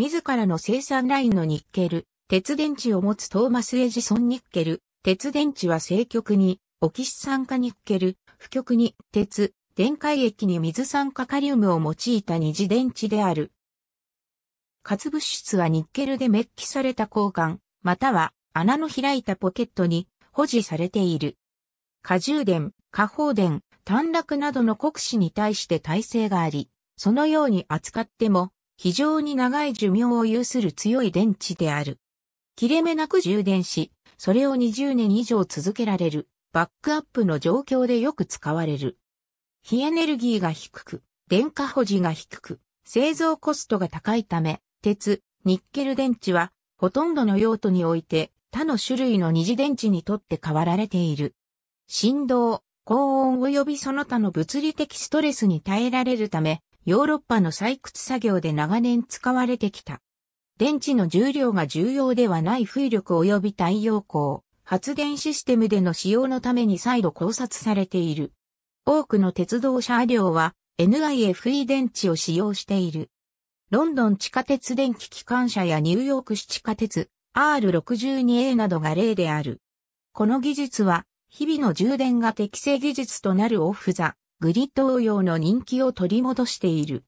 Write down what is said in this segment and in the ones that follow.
自らの生産ラインのニッケル、鉄電池を持つトーマス・エジソン・ニッケル、鉄電池は正極に、オキシ酸化ニッケル、負極に、鉄、電解液に水酸化カリウムを用いた二次電池である。活物質はニッケルでメッキされた交換、または穴の開いたポケットに保持されている。過充電、過放電、短絡などの酷使に対して耐性があり、そのように扱っても非常に長い寿命を有する強い電池である。切れ目なく充電し、それを20年以上続けられる、バックアップの状況でよく使われる。非エネルギーが低く、電化保持が低く、製造コストが高いため、鉄、ニッケル電池は、ほとんどの用途において、他の種類の二次電池にとって変わられている。振動、高温及びその他の物理的ストレスに耐えられるため、ヨーロッパの採掘作業で長年使われてきた。電池の重量が重要ではない風力及び太陽光、発電システムでの使用のために再度考察されている。多くの鉄道車両は NIFE 電池を使用している。ロンドン地下鉄電気機関車やニューヨーク市地下鉄 R62A などが例である。この技術は日々の充電が適正技術となるオフザグリッド応用の人気を取り戻している。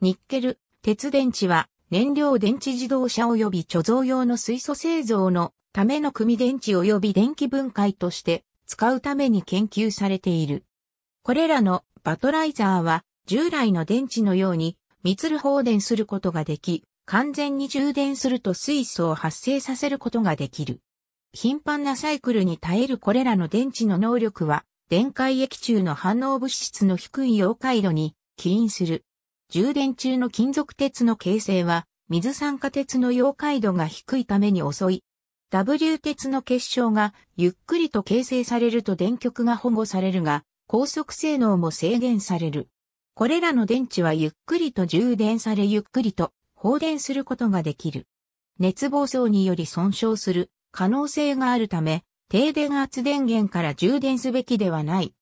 ニッケル、鉄電池は燃料電池自動車及び貯蔵用の水素製造のための組電池及び電気分解として使うために研究されている。これらのバトライザーは従来の電池のように密る放電することができ、完全に充電すると水素を発生させることができる。頻繁なサイクルに耐えるこれらの電池の能力は電解液中の反応物質の低い溶解度に起因する。充電中の金属鉄の形成は、水酸化鉄の溶解度が低いために遅い。W 鉄の結晶がゆっくりと形成されると電極が保護されるが、高速性能も制限される。これらの電池はゆっくりと充電されゆっくりと放電することができる。熱暴走により損傷する可能性があるため、低電圧電源から充電すべきではない。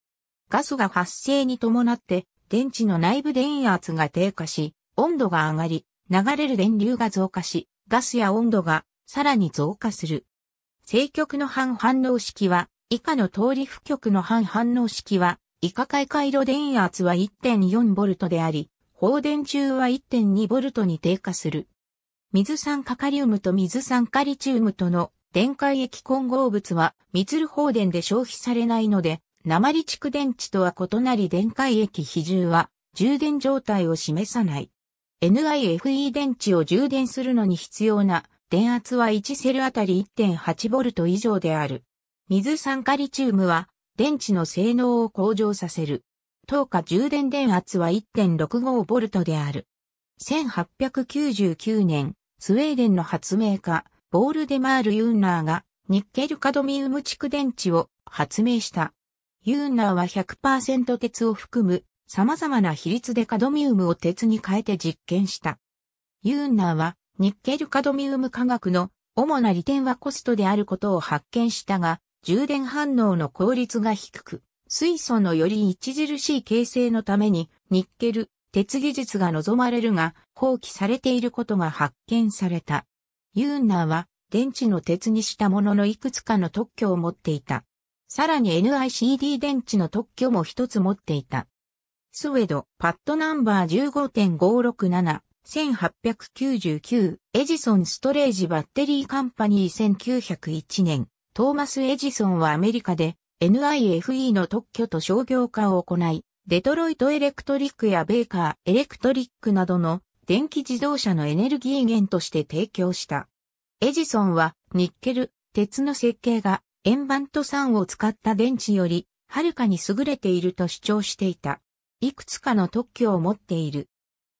ガスが発生に伴って電池の内部電圧が低下し、温度が上がり、流れる電流が増加し、ガスや温度がさらに増加する。正極の反反応式は、以下の通り負極の反反応式は、以下回回路電圧は 1.4V であり、放電中は 1.2V に低下する。水酸カカリウムと水酸カリチウムとの電解液混合物は、密ル放電で消費されないので、鉛蓄電池とは異なり電解液比重は、充電状態を示さない。NIFE 電池を充電するのに必要な電圧は1セルあたり 1.8V 以上である。水酸化リチウムは電池の性能を向上させる。等価充電電圧は 1.65V である。1899年、スウェーデンの発明家、ボールデマール・ユーナーがニッケルカドミウム蓄電池を発明した。ユーナーは100%鉄を含む様々な比率でカドミウムを鉄に変えて実験した。ユーナーはニッケルカドミウム化学の主な利点はコストであることを発見したが、充電反応の効率が低く、水素のより著しい形成のために、ニッケル、鉄技術が望まれるが、放棄されていることが発見された。ユーンナーは電池の鉄にしたもののいくつかの特許を持っていた。さらに NICD 電池の特許も一つ持っていた。スウェド、パッドナンバー15.567-1899、エジソンストレージバッテリーカンパニー1901年、トーマス・エジソンはアメリカで NIFE の特許と商業化を行い、デトロイトエレクトリックやベーカーエレクトリックなどの電気自動車のエネルギー源として提供した。エジソンはニッケル、鉄の設計が円盤と酸を使った電池よりはるかに優れていると主張していた。いくつかの特許を持っている。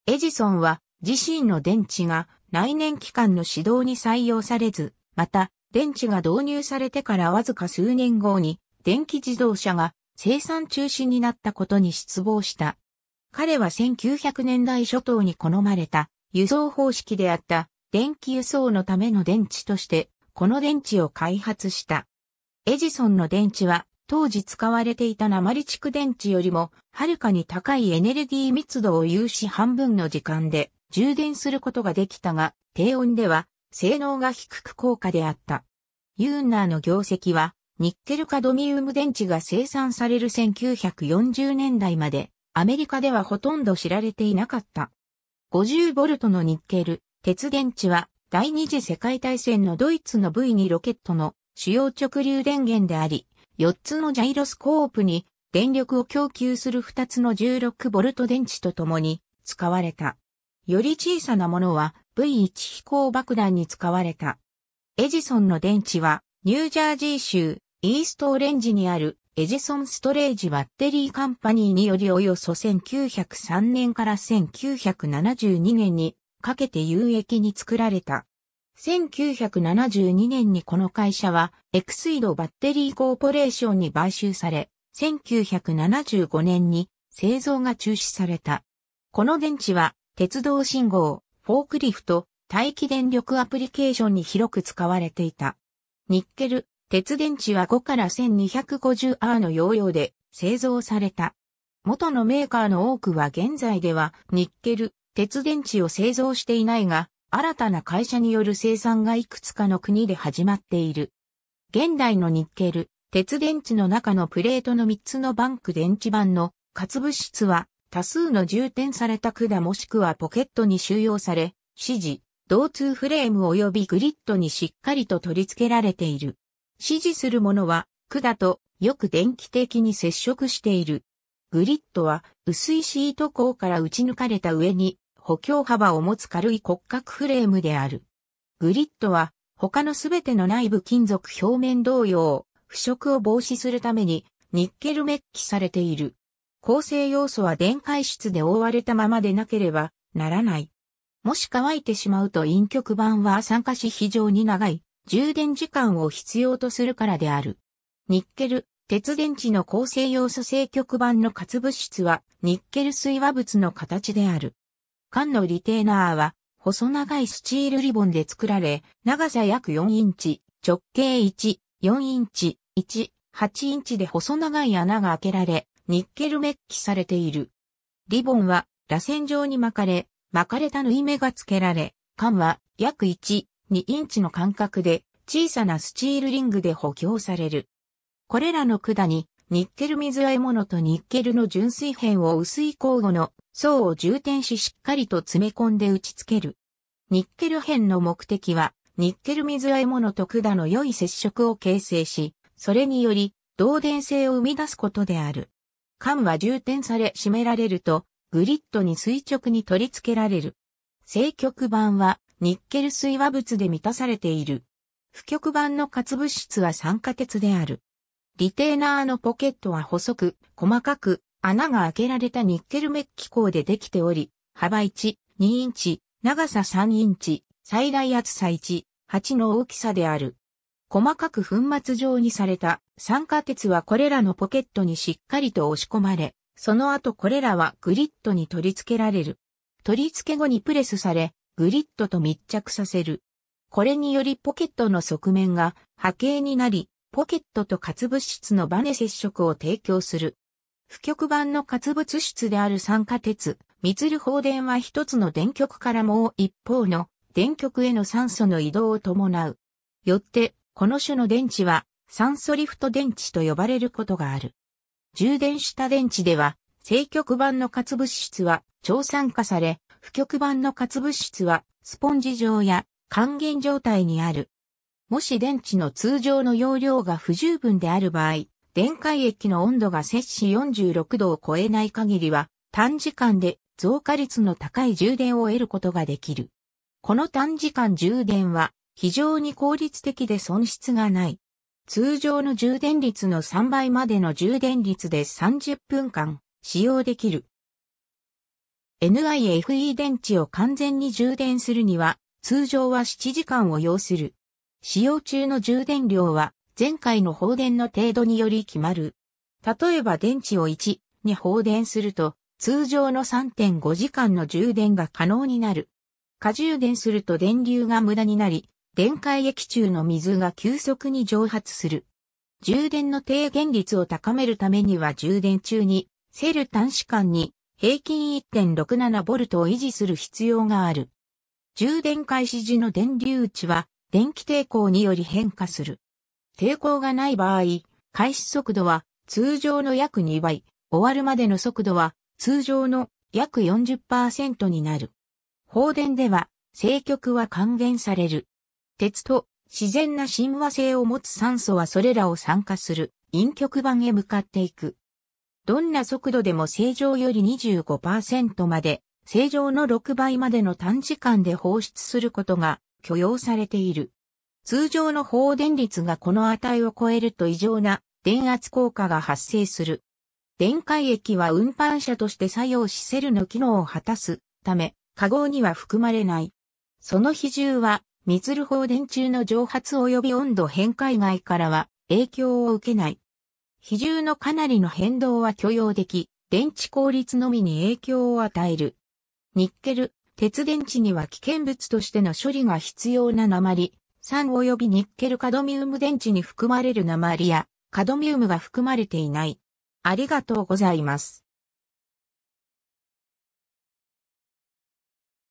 エジソンは自身の電池が来年期間の指導に採用されず、また電池が導入されてからわずか数年後に電気自動車が生産中止になったことに失望した。彼は1900年代初頭に好まれた輸送方式であった電気輸送のための電池としてこの電池を開発した。エジソンの電池は当時使われていた鉛蓄電池よりもはるかに高いエネルギー密度を有し半分の時間で充電することができたが低温では性能が低く効果であった。ユーナーの業績はニッケルカドミウム電池が生産される1940年代までアメリカではほとんど知られていなかった。50ボルトのニッケル、鉄電池は第二次世界大戦のドイツの V2 ロケットの主要直流電源であり、4つのジャイロスコープに電力を供給する2つの16ボルト電池とともに使われた。より小さなものは V1 飛行爆弾に使われた。エジソンの電池はニュージャージー州イーストオレンジにあるエジソンストレージバッテリーカンパニーによりおよそ1903年から1972年にかけて有益に作られた。1972年にこの会社はエクスイドバッテリーコーポレーションに買収され、1975年に製造が中止された。この電池は鉄道信号、フォークリフト、待機電力アプリケーションに広く使われていた。ニッケル、鉄電池は5から 1250R の容量で製造された。元のメーカーの多くは現在ではニッケル、鉄電池を製造していないが、新たな会社による生産がいくつかの国で始まっている。現代のニッケル、鉄電池の中のプレートの3つのバンク電池板の活物質は多数の充填された管もしくはポケットに収容され、指示、導通フレーム及びグリッドにしっかりと取り付けられている。支持するものは管とよく電気的に接触している。グリッドは薄いシート口から打ち抜かれた上に補強幅を持つ軽い骨格フレームである。グリッドは他のすべての内部金属表面同様、腐食を防止するためにニッケルメッキされている。構成要素は電解質で覆われたままでなければならない。もし乾いてしまうと陰極板は酸化し非常に長い充電時間を必要とするからである。ニッケル、鉄電池の構成要素正極板の活物質は、ニッケル水和物の形である。缶のリテーナーは、細長いスチールリボンで作られ、長さ約4インチ、直径1、4インチ、1、8インチで細長い穴が開けられ、ニッケルメッキされている。リボンは、螺旋状に巻かれ、巻かれた縫い目が付けられ、缶は約1、2インチの間隔で小さなスチールリングで補強される。これらの管にニッケル水合物とニッケルの純水片を薄い交互の層を充填ししっかりと詰め込んで打ち付ける。ニッケル片の目的はニッケル水合物と管の良い接触を形成し、それにより導電性を生み出すことである。管は充填され締められるとグリッドに垂直に取り付けられる。正極板はニッケル水和物で満たされている。不極板の活物質は酸化鉄である。リテーナーのポケットは細く、細かく、穴が開けられたニッケルメッキ鋼でできており、幅1、2インチ、長さ3インチ、最大厚さ1、8の大きさである。細かく粉末状にされた酸化鉄はこれらのポケットにしっかりと押し込まれ、その後これらはグリッドに取り付けられる。取り付け後にプレスされ、グリッドと密着させる。これによりポケットの側面が波形になり、ポケットと活物質のバネ接触を提供する。不極板の活物質である酸化鉄、密流放電は一つの電極からもう一方の電極への酸素の移動を伴う。よって、この種の電池は酸素リフト電池と呼ばれることがある。充電した電池では、正極板の活物質は超酸化され、不極板の活物質は、スポンジ状や還元状態にある。もし電池の通常の容量が不十分である場合、電解液の温度が摂氏46度を超えない限りは、短時間で増加率の高い充電を得ることができる。この短時間充電は非常に効率的で損失がない。通常の充電率の3倍までの充電率で30分間使用できる。NIFE 電池を完全に充電するには、通常は7時間を要する。使用中の充電量は、前回の放電の程度により決まる。例えば電池を1に放電すると、通常の3.5時間の充電が可能になる。過充電すると電流が無駄になり、電解液中の水が急速に蒸発する。充電の低減率を高めるためには充電中に、セル端子間に平均 1.67V を維持する必要がある。充電開始時の電流値は電気抵抗により変化する。抵抗がない場合、開始速度は通常の約2倍、終わるまでの速度は通常の約40%になる。放電では、正極は還元される。鉄と自然な親和性を持つ酸素はそれらを酸化する陰極板へ向かっていく。どんな速度でも正常より25%まで、正常の6倍までの短時間で放出することが許容されている。通常の放電率がこの値を超えると異常な電圧効果が発生する。電解液は運搬車として作用しセルの機能を果たすため、化合には含まれない。その比重は、密ル放電中の蒸発及び温度変化以外からは影響を受けない。比重のかなりの変動は許容でき、電池効率のみに影響を与える。ニッケル、鉄電池には危険物としての処理が必要な鉛、酸及びニッケルカドミウム電池に含まれる鉛や、カドミウムが含まれていない。ありがとうございます。